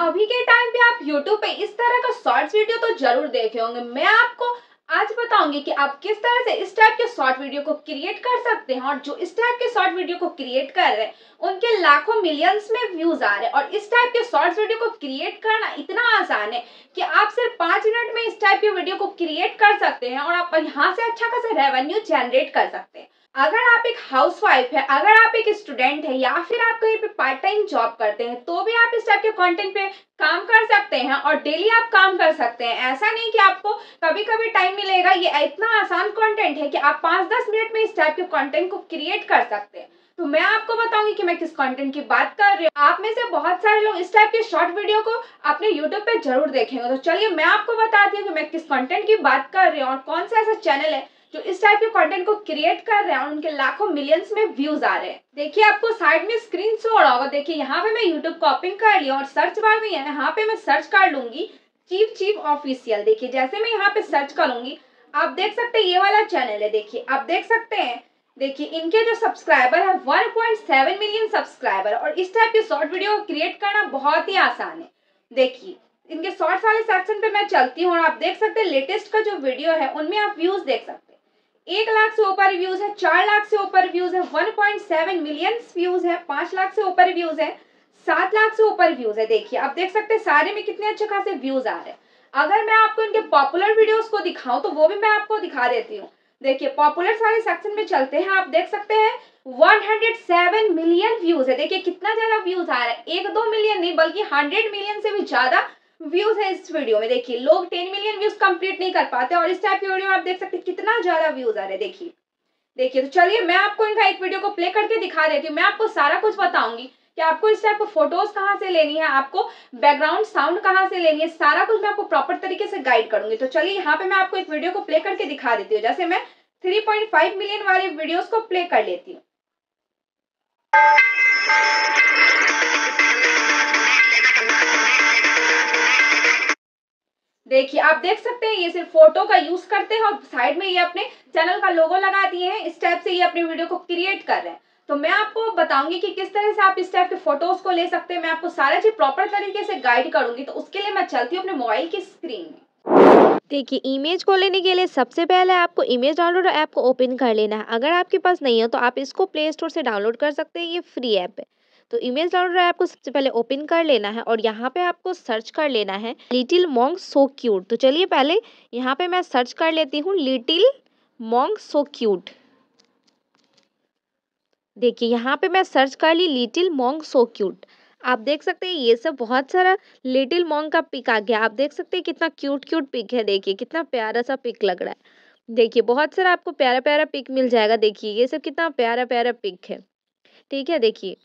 अभी के टाइम पे आप यूट्यूब पे इस तरह का शॉर्ट्स वीडियो तो जरूर देखे होंगे मैं आपको आज बताऊंगी कि आप किस तरह से इस टाइप के शॉर्ट वीडियो को क्रिएट कर सकते हैं और जो इस टाइप के शॉर्ट वीडियो को क्रिएट कर रहे हैं उनके लाखों मिलियंस में व्यूज आ रहे हैं और इस टाइप के शॉर्ट्स वीडियो को क्रिएट करना इतना आसान है कि आप सिर्फ पांच मिनट में इस टाइप के वीडियो को क्रिएट कर सकते हैं और आप यहाँ से अच्छा खासा रेवेन्यू जनरेट कर सकते हैं अगर आप एक हाउसवाइफ है अगर आप एक स्टूडेंट है या फिर आप कहीं पे पार्ट टाइम जॉब करते हैं तो भी आप इस टाइप के कंटेंट पे काम कर सकते हैं और डेली आप काम कर सकते हैं ऐसा नहीं कि आपको कभी कभी टाइम मिलेगा ये इतना आसान कंटेंट है कि आप पाँच दस मिनट में इस टाइप के कॉन्टेंट को क्रिएट कर सकते हैं तो मैं आपको बताऊंगी कि मैं किस कंटेंट की बात कर रही हूँ आप में से बहुत सारे लोग इस टाइप के शॉर्ट वीडियो को अपने यूट्यूब पे जरूर देखेंगे तो चलिए मैं आपको बताती हूँ कि मैं किस कंटेंट की बात कर रही हूँ और कौन सा ऐसा चैनल है जो इस टाइप के कंटेंट को क्रिएट कर रहे हैं उनके लाखों मिलियंस में व्यूज आ रहे हैं देखिए आपको साइड में स्क्रीन शो हो रहा होगा देखिए यहाँ पे मैं यूट्यूब कॉपिंग कर लिया और सर्च बार में यहाँ पे मैं सर्च कर लूंगी चीफ चीफ ऑफिसियल देखिए जैसे मैं यहाँ पे सर्च करूंगी आप देख सकते हैं ये वाला चैनल है देखिए आप देख सकते हैं देखिए इनके जो सब्सक्राइबर है 1.7 मिलियन सब्सक्राइबर और इस टाइप के शॉर्ट वीडियो को क्रिएट करना बहुत ही आसान है देखिए इनके शॉर्ट्स वाले सेक्शन पे मैं चलती हूँ और आप देख सकते हैं लेटेस्ट का जो वीडियो है उनमें आप व्यूज देख सकते हैं एक लाख से ऊपर व्यूज है चार लाख से ऊपर व्यूज है one point seven million views है पांच लाख से ऊपर व्यूज है सात लाख से ऊपर व्यूज है देखिए आप देख सकते हैं सारे में कितने अच्छे खासे व्यूज आ रहे हैं अगर मैं आपको इनके पॉपुलर वीडियोस को दिखाऊं तो वो भी मैं आपको दिखा देती हूँ देखिए पॉपुलर सारे सेक्शन में चलते हैं आप देख सकते हैं one hundred seven million views है देखिए कितना ज्यादा व्यूज आ रहा है एक दो मिलियन नहीं बल्कि हंड्रेड मिलियन से भी ज्यादा व्यूज है इस वीडियो में देखिए लोग टेन मिलियन व्यूज कंप्लीट नहीं कर पाते और इस टाइप की वीडियो में आप देख सकते कितना ज्यादा व्यूज आ रहे हैं देखिए देखिए तो चलिए मैं आपको इनका एक वीडियो को प्ले करके दिखा देती हूँ मैं आपको सारा कुछ बताऊंगी कि आपको इस टाइप फोटोज कहाँ से लेनी है आपको बैकग्राउंड साउंड कहाँ से लेनी है सारा कुछ मैं आपको प्रॉपर तरीके से गाइड करूंगी तो चलिए यहाँ पे मैं आपको एक वीडियो को प्ले करके दिखा देती हूँ जैसे मैं थ्री मिलियन वाले वीडियोज को प्ले कर लेती हूँ देखिए आप देख सकते हैं ये सिर्फ फोटो का यूज करते हैं और साइड में ये अपने चैनल का लोगो लगा दिए हैं इस टाइप से ये अपने वीडियो को क्रिएट कर रहे हैं तो मैं आपको बताऊंगी कि किस तरह से आप इस टाइप के फोटोज को ले सकते हैं मैं आपको सारा चीज प्रॉपर तरीके से गाइड करूंगी तो उसके लिए मैं चलती हूँ अपने मोबाइल की स्क्रीन में देखिए इमेज को लेने के लिए सबसे पहले आपको इमेज डाउनलोड ऐप को ओपन कर लेना है अगर आपके पास नहीं है तो आप इसको प्ले स्टोर से डाउनलोड कर सकते हैं ये फ्री ऐप है तो इमेज डाउन रहा है आपको सबसे पहले ओपन कर लेना है और यहाँ पे आपको सर्च कर लेना है लिटिल मॉन्ग सो क्यूट तो चलिए पहले यहाँ पे मैं सर्च कर लेती हूँ लिटिल मोंग सो क्यूट देखिए यहाँ पे मैं सर्च कर ली लिटिल मॉन्ग सो क्यूट आप देख सकते हैं ये सब बहुत सारा लिटिल मोंग का पिक आ गया आप देख सकते हैं कितना क्यूट क्यूट पिक है देखिए कितना प्यारा सा पिक लग रहा है देखिए बहुत सारा आपको प्यारा प्यारा पिक मिल जाएगा देखिए ये सब कितना प्यारा प्यारा पिक है ठीक है देखिए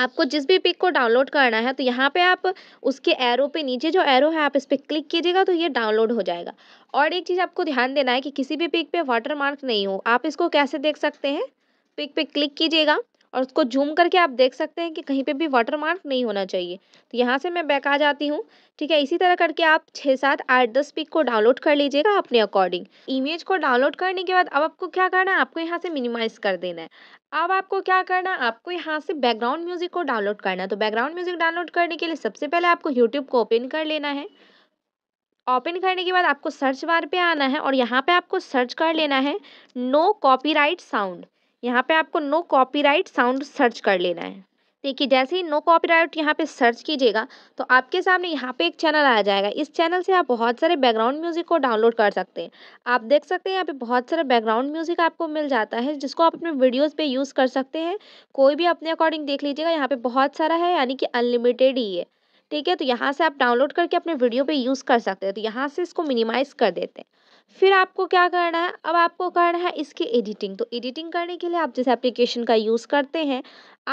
आपको जिस भी पिक को डाउनलोड करना है तो यहाँ पे आप उसके एरो पे नीचे जो एरो है आप इस पर क्लिक कीजिएगा तो ये डाउनलोड हो जाएगा और एक चीज़ आपको ध्यान देना है कि किसी भी पिक पे वाटर मार्क नहीं हो आप इसको कैसे देख सकते हैं पिक पे क्लिक कीजिएगा और उसको जूम करके आप देख सकते हैं कि कहीं पे भी वाटर मार्क नहीं होना चाहिए तो यहाँ से मैं बैक आ जाती हूँ ठीक है इसी तरह करके आप छः सात आठ दस पिक को डाउनलोड कर लीजिएगा अपने अकॉर्डिंग इमेज को डाउनलोड करने के बाद अब आपको क्या करना है आपको यहाँ से मिनिमाइज़ कर देना है अब आपको क्या करना है आपको यहाँ से बैकग्राउंड म्यूज़िक को डाउनलोड करना है तो बैकग्राउंड म्यूज़िक डाउनलोड करने के लिए सबसे पहले आपको यूट्यूब को ओपन कर लेना है ओपन करने के बाद आपको सर्च बार पे आना है और यहाँ पे आपको सर्च कर लेना है नो कॉपीराइट साउंड यहाँ पे आपको नो कॉपीराइट साउंड सर्च कर लेना है देखिए जैसे ही नो कॉपीराइट यहाँ पे सर्च कीजिएगा तो आपके सामने यहाँ पे एक चैनल आ जाएगा इस चैनल से आप बहुत सारे बैकग्राउंड म्यूज़िक को डाउनलोड कर सकते हैं आप देख सकते हैं यहाँ पे बहुत सारे बैकग्राउंड म्यूज़िक आपको मिल जाता है जिसको आप अपने वीडियोस पे यूज़ कर सकते हैं कोई भी अपने अकॉर्डिंग देख लीजिएगा यहाँ पर बहुत सारा है यानी कि अनलिमिटेड ही है ठीक है तो यहाँ से आप डाउनलोड करके अपने वीडियो पर यूज़ कर सकते हैं तो यहाँ से इसको मिनिमाइज़ कर देते हैं फिर आपको क्या करना है अब आपको करना है इसकी एडिटिंग तो एडिटिंग करने के लिए आप जिस एप्लीकेशन का यूज़ करते हैं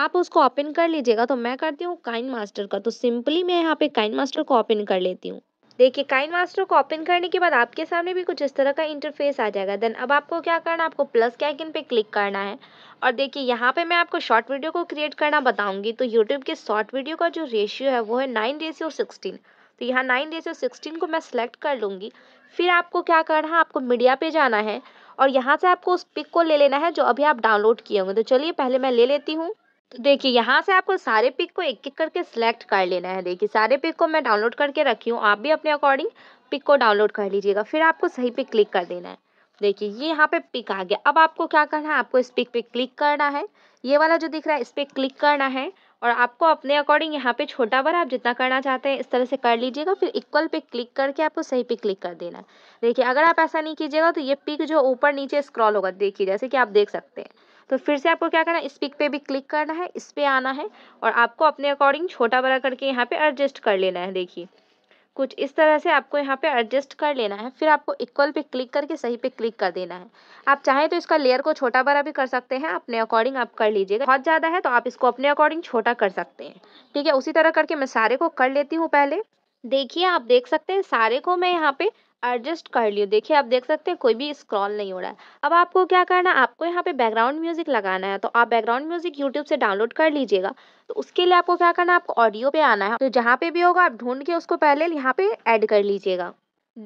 आप उसको ओपन कर लीजिएगा तो मैं करती हूँ काइन मास्टर का तो सिंपली मैं यहाँ पे काइन मास्टर को ओपन कर लेती हूँ देखिए काइन मास्टर को ओपन करने के बाद आपके सामने भी कुछ इस तरह का इंटरफेस आ जाएगा देन अब आपको क्या करना है आपको प्लस के आइकन पे क्लिक करना है और देखिए यहाँ पे मैं आपको शॉर्ट वीडियो को क्रिएट करना बताऊंगी तो यूट्यूब के शॉर्ट वीडियो का जो रेशियो है वो है नाइन रेशियो सिक्सटीन तो यहाँ नाइन और सिक्सटीन को मैं सिलेक्ट कर लूँगी फिर आपको क्या करना है आपको मीडिया पे जाना है और यहाँ से आपको उस पिक को ले लेना है जो अभी आप डाउनलोड किए होंगे तो चलिए पहले मैं ले लेती हूँ तो देखिए यहाँ से आपको सारे पिक को एक एक करके सिलेक्ट कर लेना है देखिए सारे पिक को मैं डाउनलोड करके रखी हूँ आप भी अपने अकॉर्डिंग पिक को डाउनलोड कर लीजिएगा फिर आपको सही पे क्लिक कर देना है देखिए ये यहाँ पे पिक आ गया अब आपको क्या करना है आपको इस पिक पे क्लिक करना है ये वाला जो दिख रहा है इस पर क्लिक करना है और आपको अपने अकॉर्डिंग यहाँ पे छोटा बड़ा आप जितना करना चाहते हैं इस तरह से कर लीजिएगा फिर इक्वल पे क्लिक करके आपको सही पे क्लिक कर देना है देखिए अगर आप ऐसा नहीं कीजिएगा तो ये पिक जो ऊपर नीचे स्क्रॉल होगा देखिए जैसे कि आप देख सकते हैं तो फिर से आपको क्या करना है इस पिक पे भी क्लिक करना है इस पर आना है और आपको अपने अकॉर्डिंग छोटा बड़ा करके यहाँ पर एडजस्ट कर लेना है देखिए कुछ इस तरह से आपको यहाँ पे एडजस्ट कर लेना है फिर आपको इक्वल पे क्लिक करके सही पे क्लिक कर देना है आप चाहें तो इसका लेयर को छोटा बड़ा भी कर सकते हैं अपने अकॉर्डिंग आप कर लीजिएगा बहुत ज़्यादा है तो आप इसको अपने अकॉर्डिंग छोटा कर सकते हैं ठीक है उसी तरह करके मैं सारे को कर लेती हूँ पहले देखिए आप देख सकते हैं सारे को मैं यहाँ पे एडजस्ट कर लियो देखिए आप देख सकते हैं कोई भी स्क्रॉल नहीं हो रहा है अब आपको क्या करना है आपको यहाँ पे बैकग्राउंड म्यूजिक लगाना है तो आप बैकग्राउंड म्यूजिक यूट्यूब से डाउनलोड कर लीजिएगा तो उसके लिए आपको क्या करना है आपको ऑडियो पे आना है तो जहाँ पे भी होगा आप ढूंढ के उसको पहले यहाँ पे ऐड कर लीजिएगा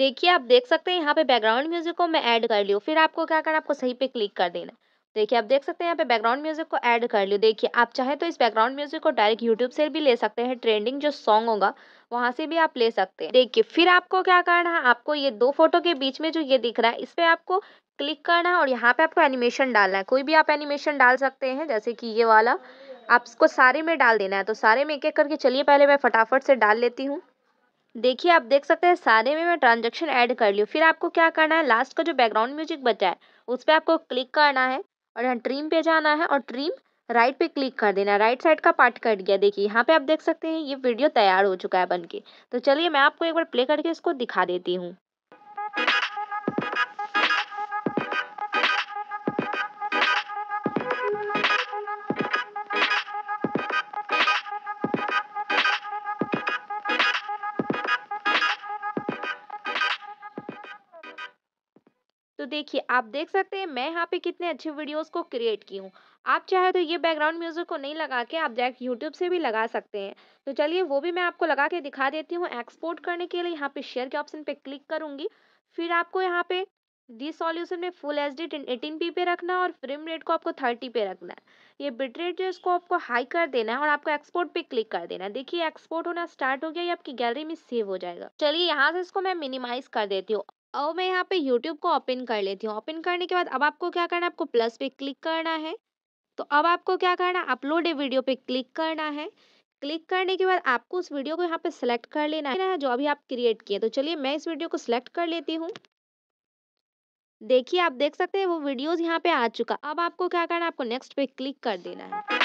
देखिए आप देख सकते हैं यहाँ पे बैकग्राउंड म्यूजिक को मैं ऐड कर लियो फिर आपको क्या करना आपको सही पे क्लिक कर देना देखिए आप देख सकते हैं यहाँ पे बैकग्राउंड म्यूजिक को ऐड कर लियो देखिए आप चाहे तो इस बैकग्राउंड म्यूजिक को डायरेक्ट यूट्यूब से भी ले सकते हैं ट्रेंडिंग जो सॉन्ग होगा वहाँ से भी आप ले सकते हैं देखिए फिर आपको क्या करना है आपको ये दो फोटो के बीच में जो ये दिख रहा है इस पर आपको क्लिक करना है और यहाँ पे आपको एनिमेशन डालना है कोई भी आप एनिमेशन डाल सकते हैं जैसे कि ये वाला आपको सारे में डाल देना है तो सारे में एक एक करके चलिए पहले मैं फटाफट से डाल लेती हूँ देखिए आप देख सकते हैं सारे में मैं ट्रांजेक्शन ऐड कर ली फिर आपको क्या करना है लास्ट का जो बैकग्राउंड म्यूजिक बचा है उस पर आपको क्लिक करना है और यहाँ ट्रीम पे जाना है और ट्रीम राइट पे क्लिक कर देना राइट साइड का पार्ट कट गया देखिए यहाँ पे आप देख सकते हैं ये वीडियो तैयार हो चुका है बनके तो चलिए मैं आपको एक बार प्ले करके इसको दिखा देती हूँ तो देखिए आप देख सकते हैं मैं यहाँ पे कितने अच्छे वीडियोस को क्रिएट की हूँ आप चाहे तो ये बैकग्राउंड म्यूज़िक को नहीं लगा के आप डायरेक्ट यूट्यूब से भी लगा सकते हैं तो चलिए वो भी मैं आपको लगा के दिखा देती हूँ एक्सपोर्ट करने के लिए यहाँ पे शेयर के ऑप्शन पे क्लिक करूँगी फिर आपको यहाँ पे डी सॉल्यूशन में full H D eighteen P पे रखना है और फ्रेम रेट को आपको थर्टी पे रखना है ये बिट रेट जो इसको आपको हाई कर देना है और आपको एक्सपोर्ट पे क्लिक कर देना है देखिए एक्सपोर्ट होना स्टार्ट हो गया ये आपकी गैलरी में सेव हो जाएगा चलिए यहाँ से इसको मैं मिनिमाइज कर देती हूँ और मैं यहाँ पे यूट्यूब को ओपन कर लेती हूँ ओपन करने के बाद अब आपको क्या करना है आपको प्लस पे क्लिक करना है तो अब आपको क्या करना है अपलोड ए वीडियो पे क्लिक करना है क्लिक करने के बाद आपको उस वीडियो को यहाँ पे सिलेक्ट कर लेना है जो अभी आप क्रिएट किए तो चलिए मैं इस वीडियो को सिलेक्ट कर लेती हूँ देखिए आप देख सकते हैं वो वीडियोस यहाँ पे आ चुका अब आपको क्या करना है आपको नेक्स्ट पे क्लिक कर देना है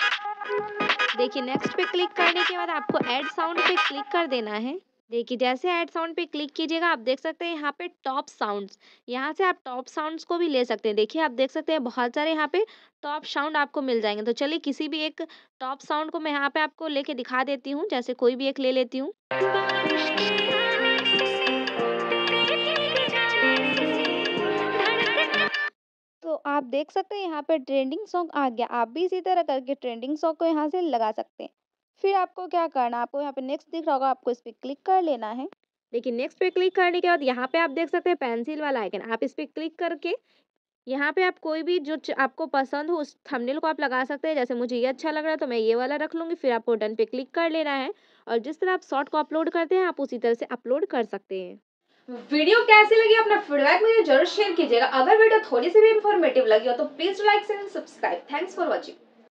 देखिए नेक्स्ट पे क्लिक करने के बाद आपको एड साउंड पे क्लिक कर देना है देखिए जैसे ऐड साउंड पे क्लिक कीजिएगा आप देख सकते हैं यहाँ पे टॉप साउंड्स यहाँ से आप टॉप साउंड्स को भी ले सकते हैं देखिए आप देख सकते हैं बहुत सारे यहाँ पे टॉप साउंड आपको मिल जाएंगे तो चलिए किसी भी एक टॉप साउंड को मैं यहाँ पे आपको लेके दिखा देती हूँ जैसे कोई भी एक ले लेती हूँ तो आप देख सकते हैं यहाँ पे ट्रेंडिंग सॉन्ग आ गया आप भी इसी तरह करके ट्रेंडिंग सॉन्ग को यहाँ से लगा सकते हैं फिर आपको क्या करना है आपको यहाँ पे नेक्स्ट दिख रहा होगा आपको इस पर क्लिक कर लेना है देखिए नेक्स्ट पे क्लिक करने के बाद यहाँ पे आप देख सकते हैं पेंसिल वाला आइकन आप इस पर क्लिक करके यहाँ पे आप कोई भी जो आपको पसंद हो उस थंबनेल को आप लगा सकते हैं जैसे मुझे ये अच्छा लग रहा है तो मैं ये वाला रख लूँगी फिर आपको डन पे क्लिक कर लेना है और जिस तरह आप शॉर्ट को अपलोड करते हैं आप उसी तरह से अपलोड कर सकते हैं वीडियो कैसी लगी अपना फीडबैक मुझे जरूर शेयर कीजिएगा अगर वीडियो थोड़ी सी भी इन्फॉर्मेटिव लगी हो तो please like and subscribe thanks for watching